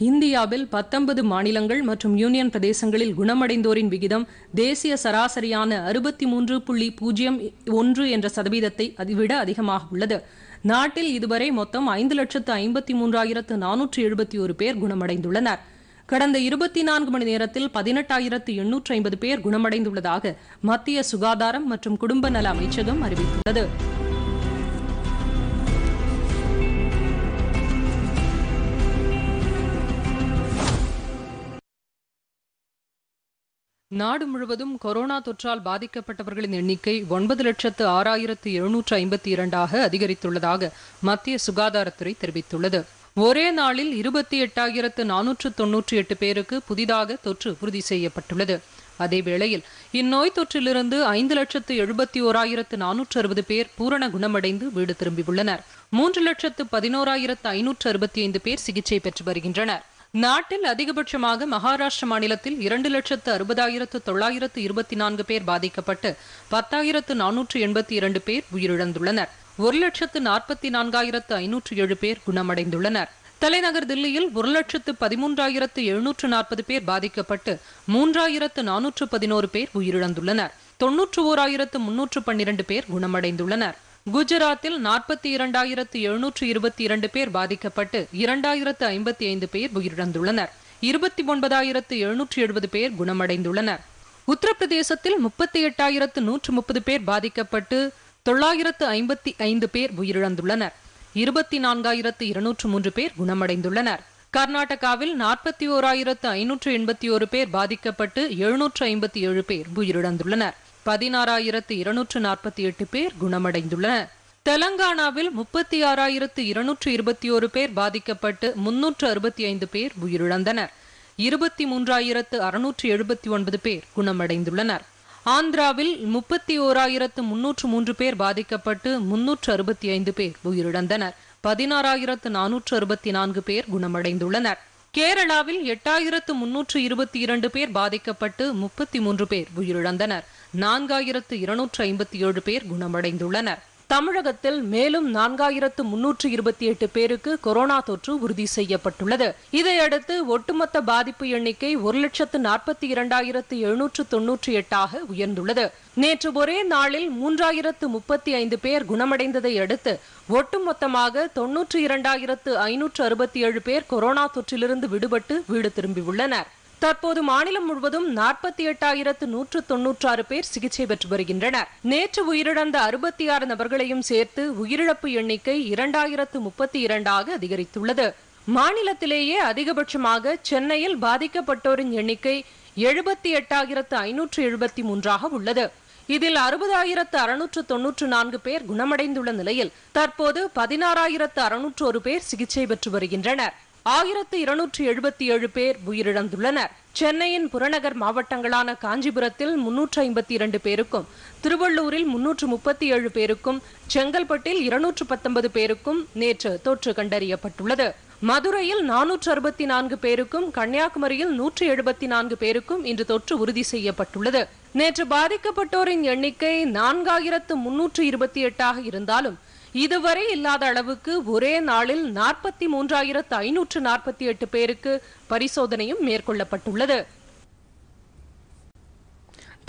இந்தியாவில் பத்தொன்பது மாநிலங்கள் மற்றும் யூனியன் பிரதேசங்களில் குணமடைந்தோரின் விகிதம் தேசிய சராசரியான அறுபத்தி மூன்று புள்ளி பூஜ்ஜியம் ஒன்று என்ற சதவீதத்தை விட அதிகமாக உள்ளது நாட்டில் இதுவரை மொத்தம் ஐந்து லட்சத்து ஐம்பத்தி மூன்றாயிரத்து நானூற்று எழுபத்தி ஒரு பேர் குணமடைந்துள்ளனர் கடந்த இருபத்தி நான்கு மணி நேரத்தில் பதினெட்டாயிரத்து எண்ணூற்று ஐம்பது பேர் குணமடைந்துள்ளதாக மத்திய சுகாதாரம் மற்றும் குடும்ப நல அமைச்சகம் அறிவித்துள்ளது நாடு முழுவதும் கொரோனா தொற்றால் பாதிக்கப்பட்டவர்களின் எண்ணிக்கை ஒன்பது லட்சத்து ஆறாயிரத்து எழுநூற்று ஐம்பத்தி இரண்டாக அதிகரித்துள்ளதாக மத்திய சுகாதாரத்துறை தெரிவித்துள்ளது ஒரே நாளில் இருபத்தி எட்டாயிரத்து நானூற்று தொன்னூற்றி எட்டு பேருக்கு புதிதாக தொற்று உறுதி செய்யப்பட்டுள்ளது அதேவேளையில் இந்நோய் தொற்றிலிருந்து ஐந்து லட்சத்து எழுபத்தி ஓராயிரத்து நானூற்று அறுபது பேர் பூரண குணமடைந்து வீடு திரும்பியுள்ளனர் மூன்று லட்சத்து பதினோராயிரத்து ஐநூற்று அறுபத்தி ஐந்து பேர் சிகிச்சை பெற்று வருகின்றனர் நாட்டில் அதிகபட்சமாக மகாராஷ்டிர மாநிலத்தில் இரண்டு லட்சத்து அறுபதாயிரத்து தொள்ளாயிரத்து இருபத்தி நான்கு பேர் பாதிக்கப்பட்டு பத்தாயிரத்து நானூற்று எண்பத்தி இரண்டு பேர் உயிரிழந்துள்ளனர் ஒரு லட்சத்து நாற்பத்தி நான்காயிரத்து ஐநூற்று ஏழு பேர் குணமடைந்துள்ளனர் தலைநகர் தில்லியில் ஒரு லட்சத்து பதிமூன்றாயிரத்து எழுநூற்று நாற்பது பேர் பாதிக்கப்பட்டு மூன்றாயிரத்து நானூற்று பதினோரு பேர் உயிரிழந்துள்ளனர் தொன்னூற்று ஓராயிரத்து முன்னூற்று பன்னிரண்டு பேர் குணமடைந்துள்ளனர் குஜராத்தில் நாற்பத்தி இரண்டாயிரத்து எழுநூற்று இருபத்தி இரண்டு பேர் பாதிக்கப்பட்டு இரண்டாயிரத்து ஐம்பத்தி ஐந்து பேர் உயிரிழந்துள்ளனர் இருபத்தி ஒன்பதாயிரத்து எழுநூற்று எழுபது பேர் குணமடைந்துள்ளனர் உத்தரப்பிரதேசத்தில் முப்பத்தி எட்டாயிரத்து நூற்று முப்பது பேர் பாதிக்கப்பட்டு தொள்ளாயிரத்து ஐம்பத்தி ஐந்து பேர் உயிரிழந்துள்ளனர் இருபத்தி நான்காயிரத்து இருநூற்று மூன்று பேர் குணமடைந்துள்ளனர் கர்நாடகாவில் நாற்பத்தி ஓராயிரத்து ஐநூற்று எண்பத்தி ஒரு பேர் பாதிக்கப்பட்டு எழுநூற்று ஐம்பத்தி ஏழு பேர் உயிரிழந்துள்ளனர் பதினாறாயிரத்து இருநூற்று நாற்பத்தி எட்டு பேர் குணமடைந்துள்ளனர் தெலங்கானாவில் முப்பத்தி ஆறாயிரத்து இருநூற்று இருபத்தி ஒரு பேர் பாதிக்கப்பட்டு முன்னூற்று அறுபத்தி ஐந்து பேர் உயிரிழந்தனர் இருபத்தி மூன்றாயிரத்து அறுநூற்று எழுபத்தி ஒன்பது பேர் குணமடைந்துள்ளனர் ஆந்திராவில் முப்பத்தி ஓராயிரத்து முன்னூற்று மூன்று பேர் பாதிக்கப்பட்டு முன்னூற்று அறுபத்தி ஐந்து பேர் உயிரிழந்தனர் பதினாறாயிரத்து நானூற்று அறுபத்தி நான்கு பேர் குணமடைந்துள்ளனர் கேரளாவில் எட்டாயிரத்து முன்னூற்று இருபத்தி இரண்டு பேர் பாதிக்கப்பட்டு முப்பத்தி மூன்று பேர் உயிரிழந்தனர் நான்காயிரத்து இருநூற்று ஐம்பத்தி ஏழு பேர் குணமடைந்துள்ளனர் தமிழகத்தில் மேலும் நான்காயிரத்து முன்னூற்று இருபத்தி எட்டு பேருக்கு கொரோனா தொற்று உறுதி செய்யப்பட்டுள்ளது இதையடுத்து ஒட்டுமொத்த பாதிப்பு எண்ணிக்கை ஒரு லட்சத்து நாற்பத்தி இரண்டாயிரத்து எழுநூற்று தொன்னூற்றி எட்டாக உயர்ந்துள்ளது நேற்று ஒரே நாளில் மூன்றாயிரத்து முப்பத்தி ஐந்து பேர் குணமடைந்ததை அடுத்து ஒட்டுமொத்தமாக தொன்னூற்று இரண்டாயிரத்து ஐநூற்று அறுபத்தி ஏழு பேர் கொரோனா தொற்றிலிருந்து விடுபட்டு வீடு திரும்பியுள்ளனர் தற்போது மாநிலம் முழுவதும் நாற்பத்தி எட்டாயிரத்து நூற்று தொன்னூற்றாறு பேர் சிகிச்சை பெற்று வருகின்றனர் நேற்று உயிரிழந்த அறுபத்தி ஆறு நபர்களையும் சேர்த்து உயிரிழப்பு எண்ணிக்கை இரண்டாயிரத்து முப்பத்தி இரண்டாக அதிகரித்துள்ளது மாநிலத்திலேயே அதிகபட்சமாக சென்னையில் பாதிக்கப்பட்டோரின் எண்ணிக்கை எழுபத்தி எட்டாயிரத்து ஐநூற்று எழுபத்தி மூன்றாக உள்ளது இதில் அறுபதாயிரத்து அறுநூற்று தொன்னூற்று நான்கு பேர் குணமடைந்துள்ள நிலையில் தற்போது பதினாறாயிரத்து அறுநூற்று ஒரு பேர் சிகிச்சை பெற்று வருகின்றனர் ஆயிரத்து இருநூற்று எழுபத்தி ஏழு பேர் உயிரிழந்துள்ளனர் சென்னையின் புறநகர் மாவட்டங்களான காஞ்சிபுரத்தில் முன்னூற்று ஐம்பத்தி இரண்டு பேருக்கும் திருவள்ளூரில் முன்னூற்று முப்பத்தி ஏழு பேருக்கும் செங்கல்பட்டில் இருநூற்று பத்தொன்பது பேருக்கும் நேற்று தொற்று கண்டறியப்பட்டுள்ளது மதுரையில் நானூற்று அறுபத்தி நான்கு பேருக்கும் கன்னியாகுமரியில் நூற்று எழுபத்தி நான்கு பேருக்கும் இன்று தொற்று உறுதி செய்யப்பட்டுள்ளது நேற்று பாதிக்கப்பட்டோரின் எண்ணிக்கை நான்காயிரத்து முன்னூற்று இருபத்தி எட்டாக இருந்தாலும் இதுவரை இல்லாத அளவுக்கு ஒரே நாளில் நாற்பத்தி மூன்றாயிரத்து ஐநூற்று நாற்பத்தி எட்டு பேருக்கு பரிசோதனையும் மேற்கொள்ளப்பட்டுள்ளது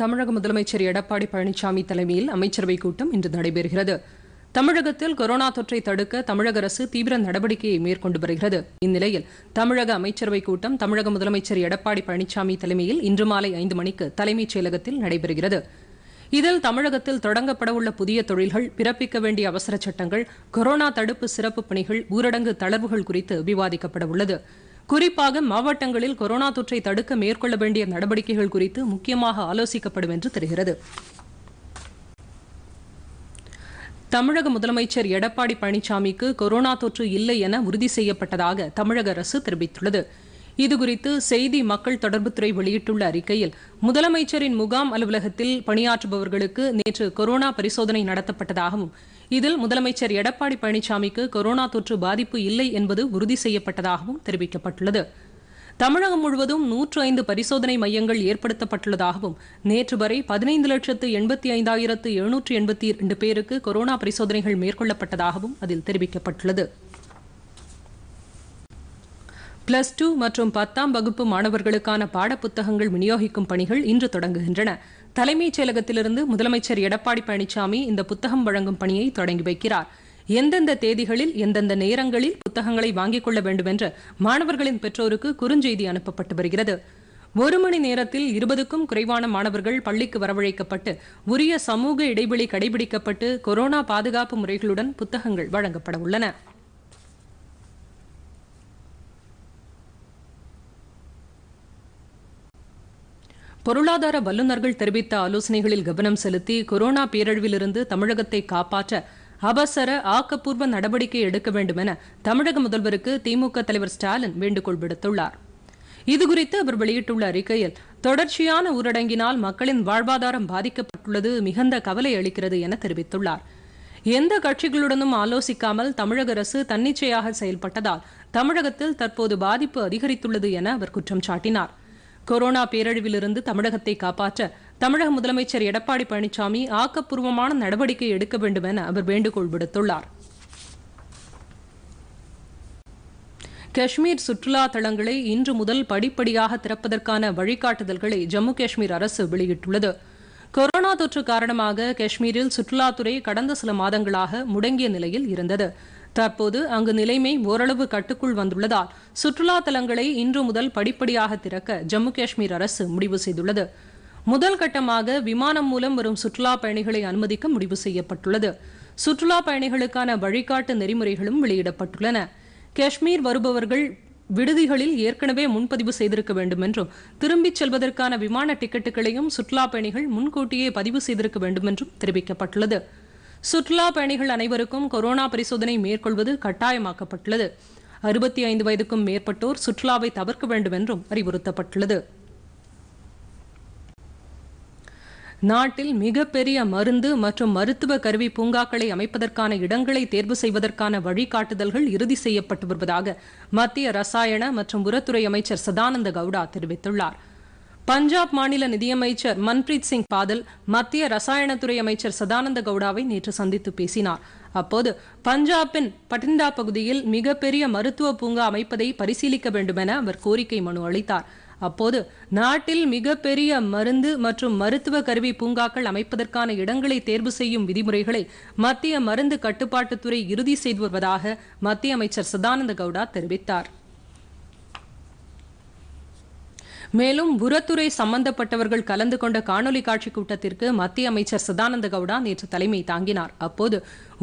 தமிழக முதலமைச்சர் எடப்பாடி பழனிசாமி தலைமையில் அமைச்சரவை கூட்டம் இன்று நடைபெறுகிறது தமிழகத்தில் கொரோனா தொற்றை தடுக்க தமிழக அரசு தீவிர நடவடிக்கையை மேற்கொண்டு வருகிறது இந்நிலையில் தமிழக அமைச்சரவைக் கூட்டம் தமிழக முதலமைச்சர் எடப்பாடி பழனிசாமி தலைமையில் இன்று மாலை ஐந்து மணிக்கு தலைமைச் செயலகத்தில் நடைபெறுகிறது இதில் தமிழகத்தில் தொடங்கப்படவுள்ள புதிய தொழில்கள் பிறப்பிக்க வேண்டிய அவசர சட்டங்கள் கொரோனா தடுப்பு சிறப்பு பணிகள் ஊரடங்கு தளர்வுகள் குறித்து விவாதிக்கப்பட உள்ளது குறிப்பாக மாவட்டங்களில் கொரோனா தொற்றை தடுக்க மேற்கொள்ள வேண்டிய நடவடிக்கைகள் குறித்து முக்கியமாக ஆலோசிக்கப்படும் என்று தெரிகிறது தமிழக முதலமைச்சர் எடப்பாடி பழனிசாமிக்கு கொரோனா தொற்று இல்லை என உறுதி செய்யப்பட்டதாக தமிழக அரசு தெரிவித்துள்ளது இதுகுறித்து செய்தி மக்கள் தொடர்புத்துறை வெளியிட்டுள்ள அறிக்கையில் முதலமைச்சரின் முகாம் அலுவலகத்தில் பணியாற்றுபவர்களுக்கு நேற்று கொரோனா பரிசோதனை நடத்தப்பட்டதாகவும் இதில் முதலமைச்சர் எடப்பாடி பழனிசாமிக்கு கொரோனா தொற்று பாதிப்பு இல்லை என்பது உறுதி செய்யப்பட்டதாகவும் தெரிவிக்கப்பட்டுள்ளது தமிழகம் முழுவதும் நூற்று ஐந்து பரிசோதனை மையங்கள் ஏற்படுத்தப்பட்டுள்ளதாகவும் நேற்று வரை பதினைந்து லட்சத்து எண்பத்தி ஐந்தாயிரத்து எழுநூற்று எண்பத்தி இரண்டு பேருக்கு கொரோனா பரிசோதனைகள் மேற்கொள்ளப்பட்டதாகவும் அதில் தெரிவிக்கப்பட்டுள்ளது பிளஸ் டூ மற்றும் பத்தாம் வகுப்பு மாணவர்களுக்கான பாடப்புத்தகங்கள் விநியோகிக்கும் பணிகள் இன்று தொடங்குகின்றன தலைமைச் செயலகத்திலிருந்து முதலமைச்சர் எடப்பாடி பழனிசாமி இந்த புத்தகம் வழங்கும் பணியை தொடங்கி வைக்கிறார் எந்தெந்த தேதிகளில் எந்தெந்த நேரங்களில் புத்தகங்களை வாங்கிக் கொள்ள வேண்டும் என்று மாணவர்களின் பெற்றோருக்கு குறுஞ்செய்தி அனுப்பப்பட்டு வருகிறது ஒரு மணி நேரத்தில் இருபதுக்கும் குறைவான மாணவர்கள் பள்ளிக்கு வரவழைக்கப்பட்டு உரிய சமூக இடைவெளி கடைபிடிக்கப்பட்டு கொரோனா பாதுகாப்பு முறைகளுடன் புத்தகங்கள் வழங்கப்பட உள்ளன பொருளாதார வல்லுநர்கள் தெரிவித்த ஆலோசனைகளில் கவனம் செலுத்தி கொரோனா பேரழிவிலிருந்து தமிழகத்தை காப்பாற்ற அவசர ஆக்கப்பூர்வ நடவடிக்கை எடுக்க வேண்டும் என தமிழக முதல்வருக்கு திமுக தலைவர் ஸ்டாலின் வேண்டுகோள் விடுத்துள்ளார் இதுகுறித்து அவர் வெளியிட்டுள்ள அறிக்கையில் தொடர்ச்சியான ஊரடங்கினால் மக்களின் வாழ்வாதாரம் பாதிக்கப்பட்டுள்ளது மிகுந்த கவலை அளிக்கிறது என தெரிவித்துள்ளார் எந்த கட்சிகளுடனும் ஆலோசிக்காமல் தமிழக அரசு தன்னிச்சையாக செயல்பட்டதால் தமிழகத்தில் தற்போது பாதிப்பு அதிகரித்துள்ளது என அவர் குற்றம் சாட்டினார் கொரோனா பேரழிவிலிருந்து தமிழகத்தை காப்பாற்ற தமிழக முதலமைச்சர் எடப்பாடி பழனிசாமி ஆக்கப்பூர்வமான நடவடிக்கை எடுக்க வேண்டும் என அவர் வேண்டுகோள் விடுத்துள்ளார் காஷ்மீர் சுற்றுலா தளங்களை இன்று முதல் படிப்படியாக திறப்பதற்கான வழிகாட்டுதல்களை ஜம்மு காஷ்மீர் அரசு வெளியிட்டுள்ளது கொரோனா தொற்று காரணமாக காஷ்மீரில் சுற்றுலாத்துறை கடந்த சில மாதங்களாக முடங்கிய நிலையில் இருந்தது தற்போது அங்கு நிலைமை ஓரளவு கட்டுக்குள் வந்துள்ளதால் சுற்றுலா தலங்களை இன்று முதல் படிப்படியாக திறக்க ஜம்மு காஷ்மீர் அரசு முடிவு செய்துள்ளது முதல் கட்டமாக விமானம் மூலம் வரும் சுற்றுலா பயணிகளை அனுமதிக்க முடிவு செய்யப்பட்டுள்ளது சுற்றுலா பயணிகளுக்கான வழிகாட்டு நெறிமுறைகளும் வெளியிடப்பட்டுள்ளன காஷ்மீர் வருபவர்கள் விடுதிகளில் ஏற்கனவே முன்பதிவு செய்திருக்க வேண்டும் என்றும் திரும்பிச் செல்வதற்கான விமான டிக்கெட்டுகளையும் சுற்றுலா பயணிகள் முன்கூட்டியே பதிவு செய்திருக்க வேண்டும் என்றும் தெரிவிக்கப்பட்டுள்ளது சுற்றுலா பயணிகள் அனைவருக்கும் கொரோனா பரிசோதனை மேற்கொள்வது கட்டாயமாக்கப்பட்டுள்ளது அறுபத்தி ஐந்து வயதுக்கும் மேற்பட்டோர் சுற்றுலாவை தவிர்க்க வேண்டும் என்றும் அறிவுறுத்தப்பட்டுள்ளது நாட்டில் மிகப்பெரிய மருந்து மற்றும் மருத்துவ கருவி பூங்காக்களை அமைப்பதற்கான இடங்களை தேர்வு செய்வதற்கான வழிகாட்டுதல்கள் இறுதி செய்யப்பட்டு வருவதாக மத்திய ரசாயன மற்றும் உரத்துறை அமைச்சர் சதானந்த கவுடா தெரிவித்துள்ளாா் பஞ்சாப் மாநில நிதியமைச்சர் மன்பிரீத் சிங் பாதல் மத்திய ரசாயனத்துறை அமைச்சர் சதானந்த கவுடாவை நேற்று சந்தித்து பேசினார் அப்போது பஞ்சாபின் பட்டிண்டா பகுதியில் மிகப்பெரிய மருத்துவ பூங்கா அமைப்பதை பரிசீலிக்க வேண்டுமென அவர் கோரிக்கை மனு அளித்தார் அப்போது நாட்டில் மிகப்பெரிய மருந்து மற்றும் மருத்துவ கருவி பூங்காக்கள் அமைப்பதற்கான இடங்களை தேர்வு செய்யும் விதிமுறைகளை மத்திய மருந்து கட்டுப்பாட்டுத்துறை இறுதி செய்து வருவதாக மத்திய அமைச்சர் சதானந்த கவுடா தெரிவித்தாா் மேலும் உரத்துறை சம்பந்தப்பட்டவர்கள் கலந்து கொண்ட காணொலி காட்சி கூட்டத்திற்கு மத்திய அமைச்சர் சதானந்த கவுடா நேற்று தலைமை தாங்கினார் அப்போது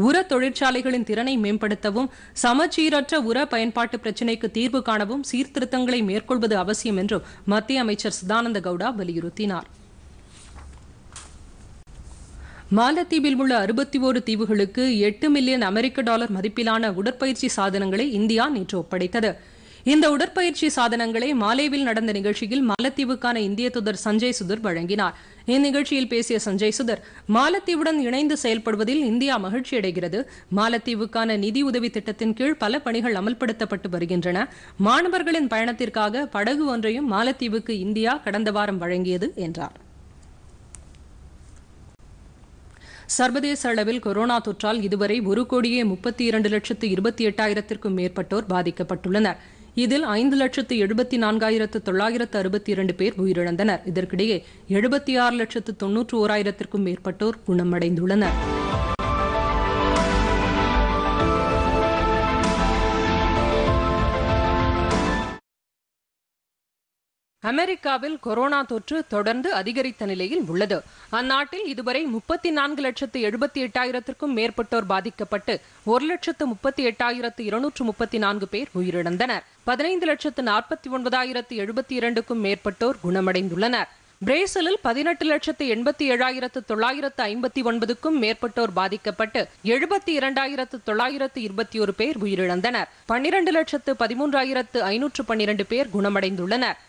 உர தொழிற்சாலைகளின் திறனை மேம்படுத்தவும் சமச்சீரற்ற உர பயன்பாட்டு பிரச்சினைக்கு தீர்வு காணவும் சீர்திருத்தங்களை மேற்கொள்வது அவசியம் என்றும் மத்திய அமைச்சர் சதானந்த கவுடா வலியுறுத்தினார் மாலத்தீவில் உள்ள அறுபத்தி ஓரு தீவுகளுக்கு எட்டு மில்லியன் அமெரிக்க டாலர் மதிப்பிலான உடற்பயிற்சி சாதனங்களை இந்தியா நேற்று ஒப்படைத்தது இந்த உடற்பயிற்சி சாதனங்களை மாலேவில் நடந்த நிகழ்ச்சியில் மாலத்தீவுக்கான இந்திய தூதர் சஞ்சய் சுதர் வழங்கினார் இந்நிகழ்ச்சியில் பேசிய சஞ்சய் சுதர் மாலத்தீவுடன் இணைந்து செயல்படுவதில் இந்தியா மகிழ்ச்சி அடைகிறது மாலத்தீவுக்கான நிதி உதவி திட்டத்தின் கீழ் பல பணிகள் அமல்படுத்தப்பட்டு வருகின்றன மாணவர்களின் பயணத்திற்காக படகு ஒன்றையும் மாலத்தீவுக்கு இந்தியா கடந்த வாரம் வழங்கியது என்றார் சர்வதேச அளவில் கொரோனா தொற்றால் இதுவரை ஒரு கோடியே முப்பத்தி இரண்டு லட்சத்து இருபத்தி எட்டாயிரத்திற்கும் மேற்பட்டோர் பாதிக்கப்பட்டுள்ளனர் இதில் ஐந்து லட்சத்து எழுபத்தி நான்காயிரத்து தொள்ளாயிரத்து அறுபத்தி இரண்டு பேர் உயிரிழந்தனர் இதற்கிடையே எழுபத்தி ஆறு லட்சத்து தொன்னூற்று ஓராயிரத்திற்கும் மேற்பட்டோர் குணமடைந்துள்ளனர் அமெரிக்காவில் கொரோனா தொற்று தொடர்ந்து அதிகரித்த நிலையில் உள்ளது அந்நாட்டில் இதுவரை முப்பத்தி நான்கு லட்சத்து எழுபத்தி எட்டாயிரத்திற்கும் மேற்பட்டோர் பாதிக்கப்பட்டு ஒரு லட்சத்து முப்பத்தி எட்டாயிரத்து இருநூற்று முப்பத்தி நான்கு பேர் உயிரிழந்தனர் பதினைந்து லட்சத்து நாற்பத்தி ஒன்பதாயிரத்து எழுபத்தி இரண்டுக்கும் மேற்பட்டோர் குணமடைந்துள்ளனர் பிரேசிலில் பதினெட்டு லட்சத்து எண்பத்தி ஏழாயிரத்து தொள்ளாயிரத்து ஐம்பத்தி ஒன்பதுக்கும் மேற்பட்டோர் பாதிக்கப்பட்டு எழுபத்தி இரண்டாயிரத்து தொள்ளாயிரத்து இருபத்தி ஒரு பேர் உயிரிழந்தனர் பன்னிரண்டு லட்சத்து பதிமூன்றாயிரத்து ஐநூற்று பன்னிரண்டு பேர் குணமடைந்துள்ளனர்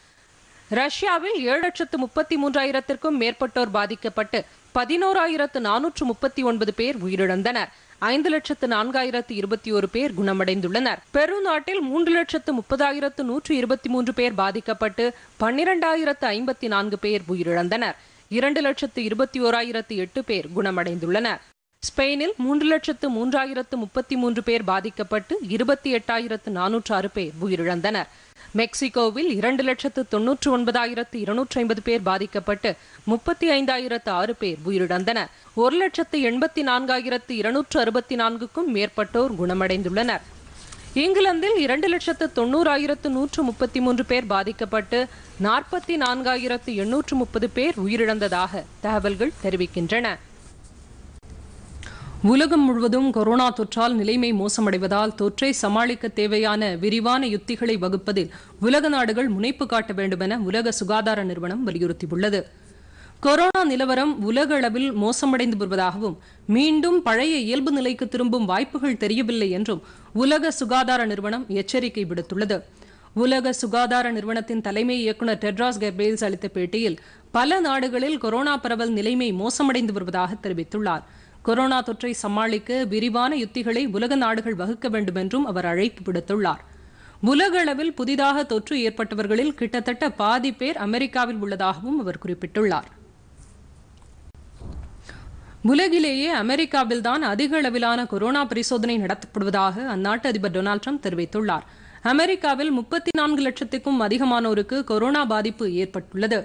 ரஷ்யாவில் ஏழு லட்சத்து முப்பத்தி மூன்றாயிரத்திற்கும் மேற்பட்டோர் பாதிக்கப்பட்டு பதினோராயிரத்து நானூற்று முப்பத்தி ஒன்பது பேர் உயிரிழந்தனர் ஐந்து லட்சத்து நான்காயிரத்து இருபத்தி ஒரு பேர் குணமடைந்துள்ளனர் பெரு நாட்டில் மூன்று லட்சத்து முப்பதாயிரத்து நூற்று இருபத்தி மூன்று பேர் பாதிக்கப்பட்டு பன்னிரண்டாயிரத்து ஐம்பத்தி நான்கு பேர் உயிரிழந்தனர் இரண்டு லட்சத்து இருபத்தி ஓராயிரத்து எட்டு பேர் குணமடைந்துள்ளனர் ஸ்பெயினில் மூன்று லட்சத்து மூன்றாயிரத்து முப்பத்தி மூன்று பேர் பாதிக்கப்பட்டு இருபத்தி எட்டாயிரத்து நானூற்று ஆறு பேர் உயிரிழந்தனர் மெக்சிகோவில் இரண்டு லட்சத்து தொன்னூற்று ஒன்பதாயிரத்து இருநூற்றி ஐம்பது பேர் பாதிக்கப்பட்டு முப்பத்தி ஐந்தாயிரத்து ஆறு பேர் உயிரிழந்தனர் ஒரு லட்சத்து எண்பத்தி நான்காயிரத்து இருநூற்று அறுபத்தி நான்குக்கும் மேற்பட்டோர் குணமடைந்துள்ளனர் இங்கிலாந்தில் இரண்டு லட்சத்து தொண்ணூறாயிரத்து நூற்று முப்பத்தி மூன்று பேர் பாதிக்கப்பட்டு நாற்பத்தி நான்காயிரத்து எண்ணூற்று முப்பது பேர் உயிரிழந்ததாக தகவல்கள் தெரிவிக்கின்றன உலகம் முழுவதும் கொரோனா தொற்றால் நிலைமை மோசமடைவதால் தொற்றை சமாளிக்க தேவையான விரிவான யுத்திகளை வகுப்பதில் உலக நாடுகள் முனைப்பு காட்ட வேண்டுமென உலக சுகாதார நிறுவனம் வலியுறுத்தியுள்ளது கொரோனா நிலவரம் உலக அளவில் மோசமடைந்து வருவதாகவும் மீண்டும் பழைய இயல்பு நிலைக்கு திரும்பும் வாய்ப்புகள் தெரியவில்லை என்றும் உலக சுகாதார நிறுவனம் எச்சரிக்கை விடுத்துள்ளது உலக சுகாதார நிறுவனத்தின் தலைமை இயக்குநர் டெட்ராஸ் கெர்பேல்ஸ் அளித்த பேட்டியில் பல நாடுகளில் கொரோனா பரவல் நிலைமை மோசமடைந்து வருவதாக தெரிவித்துள்ளாா் கொரோனா தொற்றை சமாளிக்க விரிவான யுத்திகளை உலக நாடுகள் வகுக்க வேண்டும் என்றும் அவர் அழைப்பு விடுத்துள்ளார் உலகளவில் புதிதாக தொற்று ஏற்பட்டவர்களில் கிட்டத்தட்ட பாதி பேர் அமெரிக்காவில் உள்ளதாகவும் அவர் குறிப்பிட்டுள்ளார் உலகிலேயே அமெரிக்காவில்தான் அதிக அளவிலான கொரோனா பரிசோதனை நடத்தப்படுவதாக அந்நாட்டு அதிபர் டொனால்டு ட்ரம்ப் தெரிவித்துள்ளார் அமெரிக்காவில் முப்பத்தி நான்கு லட்சத்துக்கும் அதிகமானோருக்கு கொரோனா பாதிப்பு ஏற்பட்டுள்ளது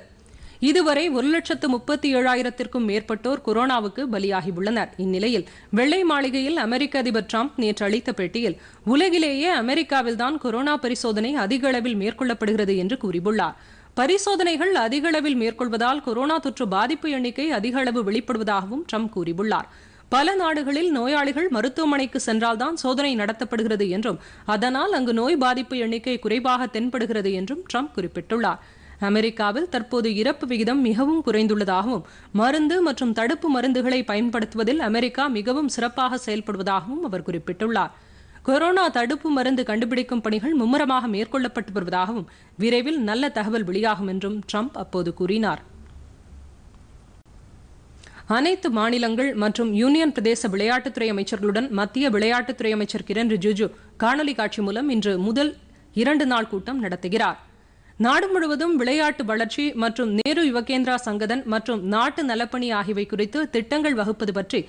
இதுவரை ஒரு லட்சத்து முப்பத்தி ஏழாயிரத்திற்கும் மேற்பட்டோர் கொரோனாவுக்கு பலியாகியுள்ளனர் இந்நிலையில் வெள்ளை மாளிகையில் அமெரிக்க அதிபர் டிரம்ப் நேற்று அளித்த பேட்டியில் உலகிலேயே அமெரிக்காவில்தான் கொரோனா பரிசோதனை அதிக அளவில் மேற்கொள்ளப்படுகிறது என்று கூறியுள்ளார் பரிசோதனைகள் அதிக அளவில் மேற்கொள்வதால் கொரோனா தொற்று பாதிப்பு எண்ணிக்கை அதிக அளவு வெளிப்படுவதாகவும் டிரம்ப் கூறியுள்ளார் பல நாடுகளில் நோயாளிகள் மருத்துவமனைக்கு சென்றால்தான் சோதனை நடத்தப்படுகிறது என்றும் அதனால் அங்கு நோய் பாதிப்பு எண்ணிக்கை குறைவாக தென்படுகிறது என்றும் டிரம்ப் குறிப்பிட்டுள்ளார் அமெரிக்காவில் தற்போது இறப்பு விகிதம் மிகவும் குறைந்துள்ளதாகவும் மருந்து மற்றும் தடுப்பு மருந்துகளை பயன்படுத்துவதில் அமெரிக்கா மிகவும் சிறப்பாக செயல்படுவதாகவும் அவர் குறிப்பிட்டுள்ளார் கொரோனா தடுப்பு மருந்து கண்டுபிடிக்கும் பணிகள் மும்முரமாக மேற்கொள்ளப்பட்டு வருவதாகவும் விரைவில் நல்ல தகவல் வெளியாகும் என்றும் ட்ரம்ப் அப்போது கூறினார் அனைத்து மாநிலங்கள் மற்றும் யூனியன் பிரதேச விளையாட்டுத்துறை அமைச்சர்களுடன் மத்திய விளையாட்டுத்துறை அமைச்சர் கிரண் ரிஜிஜு காணொலி காட்சி மூலம் இன்று முதல் இரண்டு நாள் கூட்டம் நடத்துகிறாா் நாடு முழுவதும் விளையாட்டு வளர்ச்சி மற்றும் நேரு யுவகேந்திரா சங்கதன் மற்றும் நாட்டு நலப்பணி ஆகியவை குறித்து திட்டங்கள் வகுப்பது பற்றி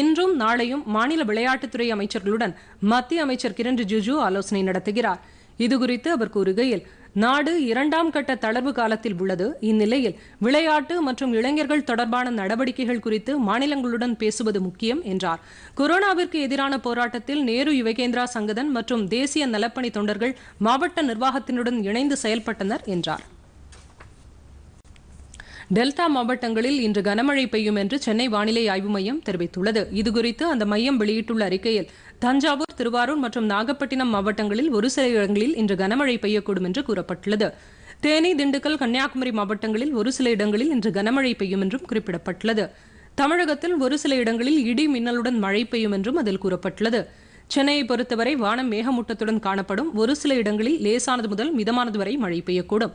இன்றும் நாளையும் மாநில விளையாட்டுத்துறை அமைச்சர்களுடன் மத்திய அமைச்சர் கிரண் ரிஜிஜு ஆலோசனை நடத்துகிறார் இதுகுறித்து அவர் கூறுகையில் நாடு இரண்டாம் கட்ட தளர்வு காலத்தில் உள்ளது இந்நிலையில் விளையாட்டு மற்றும் இளைஞர்கள் தொடர்பான நடவடிக்கைகள் குறித்து மாநிலங்களுடன் பேசுவது முக்கியம் என்றார் கொரோனாவிற்கு எதிரான போராட்டத்தில் நேரு யுவகேந்திரா சங்கதன் மற்றும் தேசிய நலப்பணி தொண்டர்கள் மாவட்ட நிர்வாகத்தினுடன் இணைந்து செயல்பட்டனர் என்றார் டெல்டா மாவட்டங்களில் இன்று கனமழை பெய்யும் என்று சென்னை வானிலை ஆய்வு மையம் தெரிவித்துள்ளது இதுகுறித்து அந்த மையம் வெளியிட்டுள்ள அறிக்கையில் தஞ்சாவூர் திருவாரூர் மற்றும் நாகப்பட்டினம் மாவட்டங்களில் ஒரு சில இடங்களில் இன்று கனமழை பெய்யக்கூடும் என்று கூறப்பட்டுள்ளது தேனி திண்டுக்கல் கன்னியாகுமரி மாவட்டங்களில் ஒரு சில இடங்களில் இன்று கனமழை பெய்யும் என்றும் குறிப்பிடப்பட்டுள்ளது தமிழகத்தில் ஒரு சில இடங்களில் இடி மின்னலுடன் மழை பெய்யும் என்றும் அதில் கூறப்பட்டுள்ளது சென்னையை பொறுத்தவரை வானம் மேகமூட்டத்துடன் காணப்படும் ஒரு சில இடங்களில் லேசானது முதல் மிதமானது வரை மழை பெய்யக்கூடும்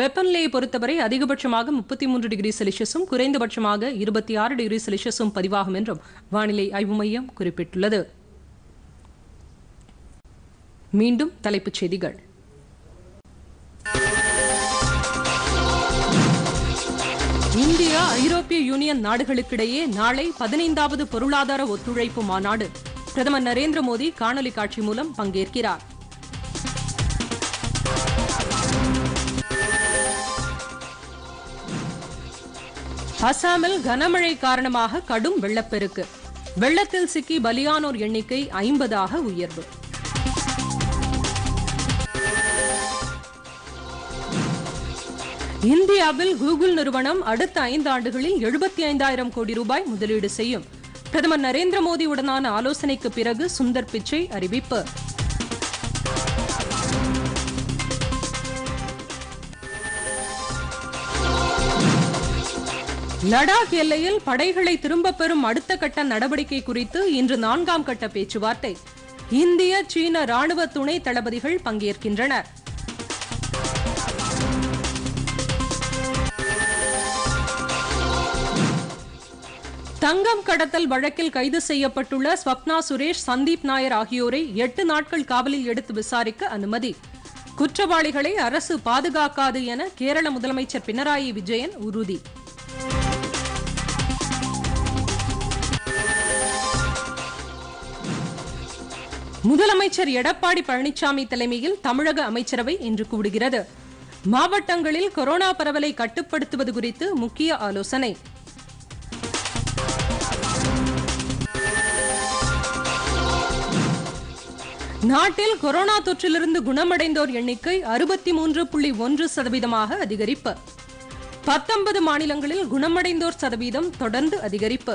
வெப்பநிலையை பொறுத்தவரை அதிகபட்சமாக முப்பத்தி மூன்று டிகிரி செல்சியஸும் குறைந்தபட்சமாக இருபத்தி ஆறு டிகிரி செல்சியஸும் பதிவாகும் என்றும் வானிலை ஆய்வு மையம் குறிப்பிட்டுள்ளது மீண்டும் தலைப்புச் செய்திகள் இந்தியா ஐரோப்பிய யூனியன் நாடுகளுக்கிடையே நாளை பதினைந்தாவது பொருளாதார ஒத்துழைப்பு மாநாடு பிரதமர் நரேந்திர மோடி காணொலி காட்சி மூலம் பங்கேற்கிறார் அசாமில் கனமழை காரணமாக கடும் வெள்ளப்பெருக்கு வெள்ளத்தில் சிக்கி பலியானோர் எண்ணிக்கை ஐம்பதாக உயர்வு இந்தியாவில் கூகுள் நிறுவனம் அடுத்த ஐந்து ஆண்டுகளில் எழுபத்தி ஐந்தாயிரம் கோடி ரூபாய் முதலீடு செய்யும் பிரதமர் நரேந்திர மோடியுடனான ஆலோசனைக்கு பிறகு சுந்தர் பிச்சை அறிவிப்பு லடாக் எல்லையில் படைகளை திரும்பப் பெறும் அடுத்த கட்ட நடவடிக்கை குறித்து இன்று நான்காம் கட்ட பேச்சுவார்த்தை இந்திய சீன ராணுவ துணை தளபதிகள் பங்கேற்கின்றனர் தங்கம் கடத்தல் வழக்கில் கைது செய்யப்பட்டுள்ள ஸ்வப்னா சுரேஷ் சந்தீப் நாயர் ஆகியோரை எட்டு நாட்கள் காவலில் எடுத்து விசாரிக்க அனுமதி குற்றவாளிகளை அரசு பாதுகாக்காது என கேரள முதலமைச்சர் பினராயி விஜயன் உறுதி முதலமைச்சர் எடப்பாடி பழனிசாமி தலைமையில் தமிழக அமைச்சரவை இன்று கூடுகிறது மாவட்டங்களில் கொரோனா பரவலை கட்டுப்படுத்துவது குறித்து முக்கிய ஆலோசனை நாட்டில் கொரோனா தொற்றிலிருந்து குணமடைந்தோர் எண்ணிக்கை அறுபத்தி மூன்று புள்ளி ஒன்று சதவீதமாக அதிகரிப்பு பத்தொன்பது மாநிலங்களில் குணமடைந்தோர் சதவீதம் தொடர்ந்து அதிகரிப்பு